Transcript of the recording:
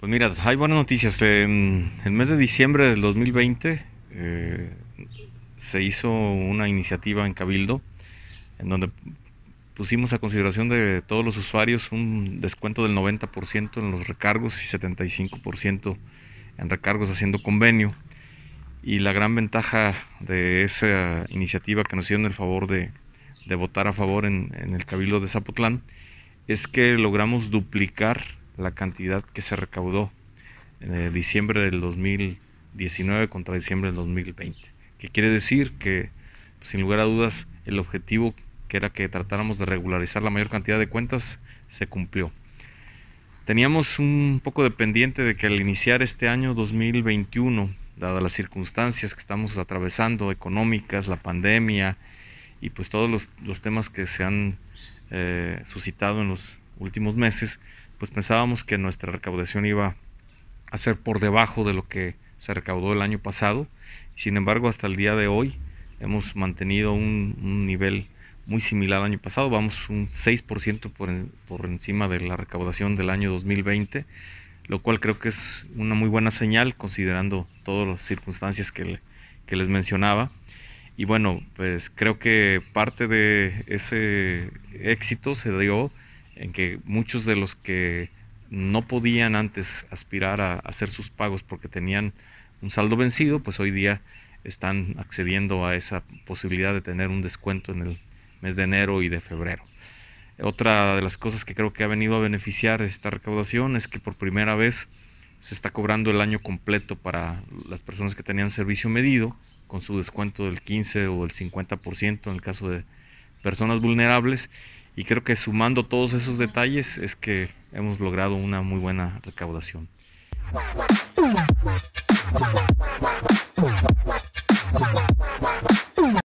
Pues mira, hay buenas noticias. En el mes de diciembre del 2020 eh, se hizo una iniciativa en Cabildo en donde pusimos a consideración de todos los usuarios un descuento del 90% en los recargos y 75% en recargos haciendo convenio. Y la gran ventaja de esa iniciativa que nos hicieron el favor de, de votar a favor en, el Cabildo de Zapotlán, es que logramos duplicar la cantidad que se recaudó en eh, diciembre del 2019 contra diciembre del 2020. Que quiere decir que, pues, sin lugar a dudas, el objetivo que era que tratáramos de regularizar la mayor cantidad de cuentas se cumplió. Teníamos un poco de pendiente de que al iniciar este año 2021, dadas las circunstancias que estamos atravesando, económicas, la pandemia, y pues todos los, temas que se han eh, suscitado en los últimos meses, pues pensábamos que nuestra recaudación iba a ser por debajo de lo que se recaudó el año pasado. Sin embargo, hasta el día de hoy hemos mantenido un, nivel muy similar al año pasado, vamos un 6% por, encima de la recaudación del año 2020, lo cual creo que es una muy buena señal considerando todas las circunstancias que, que les mencionaba. Y bueno, pues creo que parte de ese éxito se dio en que muchos de los que no podían antes aspirar a hacer sus pagos porque tenían un saldo vencido, pues hoy día están accediendo a esa posibilidad de tener un descuento en el mes de enero y de febrero. Otra de las cosas que creo que ha venido a beneficiar esta recaudación es que por primera vez se está cobrando el año completo para las personas que tenían servicio medido, con su descuento del 15 o el 50% en el caso de personas vulnerables. Y creo que sumando todos esos detalles es que hemos logrado una muy buena recaudación.